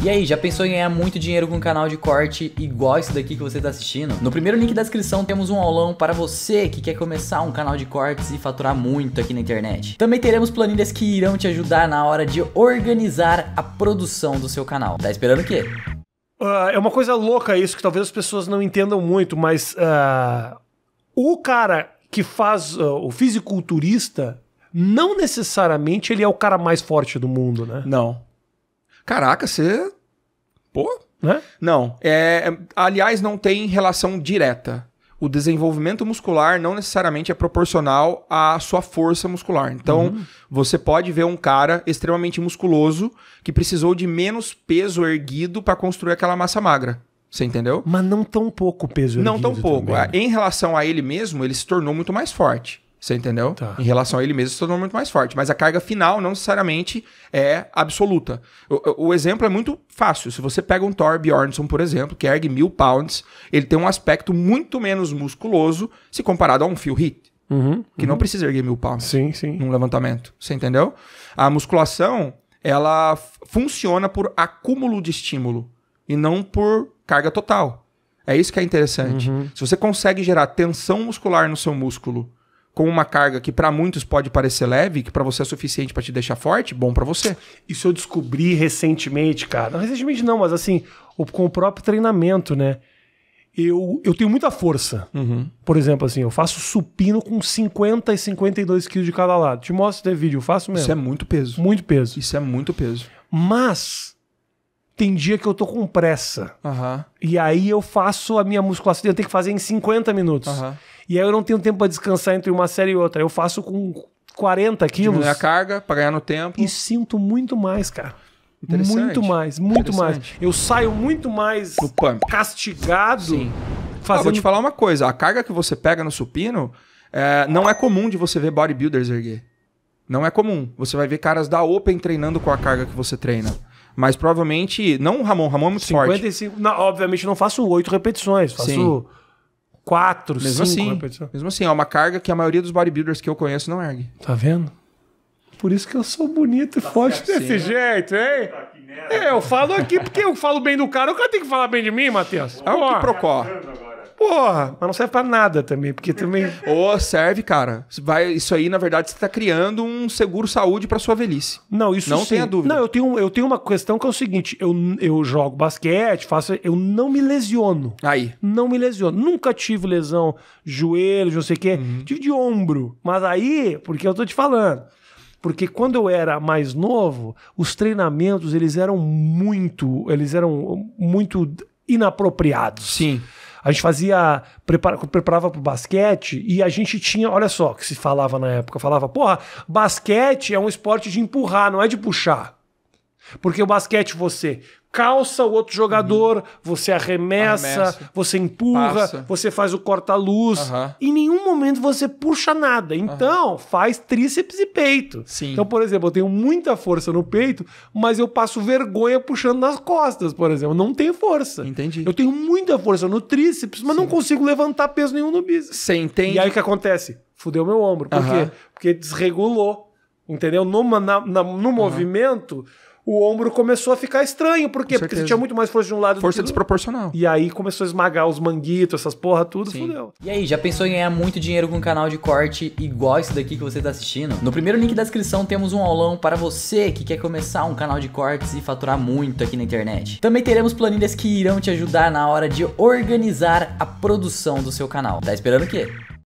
E aí, já pensou em ganhar muito dinheiro com um canal de corte igual esse daqui que você está assistindo? No primeiro link da descrição temos um aulão para você que quer começar um canal de cortes e faturar muito aqui na internet. Também teremos planilhas que irão te ajudar na hora de organizar a produção do seu canal. Tá esperando o quê? Uh, é uma coisa louca isso que talvez as pessoas não entendam muito, mas uh, o cara que faz uh, o fisiculturista não necessariamente ele é o cara mais forte do mundo, né? Não. Caraca, você. Pô. Né? Não. É, é, aliás, não tem relação direta. O desenvolvimento muscular não necessariamente é proporcional à sua força muscular. Então, uhum. você pode ver um cara extremamente musculoso que precisou de menos peso erguido para construir aquela massa magra. Você entendeu? Mas não tão pouco peso erguido. Não tão pouco. Também. Né? É, em relação a ele mesmo, ele se tornou muito mais forte. Você entendeu? Tá. Em relação a ele mesmo, se tornou muito mais forte. Mas a carga final não necessariamente é absoluta. O, o exemplo é muito fácil. Se você pega um Thor Bjornsson, por exemplo, que ergue mil pounds, ele tem um aspecto muito menos musculoso se comparado a um Phil Heath. Uhum, que uhum. não precisa erguer mil pounds sim, sim. num levantamento. Você entendeu? A musculação, ela funciona por acúmulo de estímulo e não por carga total. É isso que é interessante. Uhum. Se você consegue gerar tensão muscular no seu músculo com uma carga que para muitos pode parecer leve, que para você é suficiente para te deixar forte, bom para você. Isso eu descobri recentemente, cara. Não recentemente não, mas assim, com o próprio treinamento, né? Eu, eu tenho muita força. Uhum. Por exemplo, assim, eu faço supino com 50 e 52 quilos de cada lado. Te mostro até vídeo, eu faço mesmo. Isso é muito peso. Muito peso. Isso é muito peso. Mas tem dia que eu tô com pressa. Uhum. E aí eu faço a minha musculação, eu tenho que fazer em 50 minutos. Uhum. E aí eu não tenho tempo para descansar entre uma série e outra. Eu faço com 40 quilos. Diminuir a carga, para ganhar no tempo. E sinto muito mais, cara. Muito mais, muito mais. Eu saio muito mais castigado. Sim. Fazendo... Ah, vou te falar uma coisa: a carga que você pega no supino é, não é comum de você ver bodybuilders erguer. Não é comum. Você vai ver caras da Open treinando com a carga que você treina. Mas provavelmente. Não o Ramon, Ramon é muito 55, forte. Não, obviamente não faço oito repetições, faço. Sim quatro, mesmo cinco assim, repetições. Mesmo assim, é uma carga que a maioria dos bodybuilders que eu conheço não ergue. Tá vendo? Por isso que eu sou bonito e tá forte certo, desse sim. Né? jeito, tá hein? Tá é, eu falo aqui porque eu falo bem do cara, o cara tem que falar bem de mim, Matheus. É o que procorre. Porra, mas não serve pra nada também, porque também. Ou oh, serve, cara. Vai, isso aí, na verdade, você tá criando um seguro saúde pra sua velhice. Não, isso Não tenha dúvida. Não, eu tenho, eu tenho uma questão que é o seguinte: eu, eu jogo basquete, faço. Eu não me lesiono. Aí. Não me lesiono. Nunca tive lesão joelho, não sei o quê. Uhum. Tive de ombro. Mas aí, porque eu tô te falando. Porque quando eu era mais novo, os treinamentos eles eram muito, eles eram muito inapropriados. Sim. A gente fazia, prepara, preparava pro basquete e a gente tinha, olha só o que se falava na época, falava, porra, basquete é um esporte de empurrar, não é de puxar. Porque o basquete você calça o outro jogador, uhum. você arremessa, arremessa, você empurra, passa. você faz o corta-luz. Uhum. Em nenhum momento você puxa nada. Então, uhum. faz tríceps e peito. Sim. Então, por exemplo, eu tenho muita força no peito, mas eu passo vergonha puxando nas costas, por exemplo. Não tenho força. Entendi. Eu tenho muita força no tríceps, mas Sim. não consigo levantar peso nenhum no bíceps. Você entende? E aí o que acontece? Fudeu meu ombro. Por quê? Porque desregulou. Entendeu? No, na, na, no movimento o ombro começou a ficar estranho. Por quê? Porque você tinha muito mais força de um lado Força do desproporcional. E aí começou a esmagar os manguitos, essas porra, tudo, Sim. fudeu. E aí, já pensou em ganhar muito dinheiro com um canal de corte igual esse daqui que você tá assistindo? No primeiro link da descrição temos um aulão para você que quer começar um canal de cortes e faturar muito aqui na internet. Também teremos planilhas que irão te ajudar na hora de organizar a produção do seu canal. Tá esperando o quê?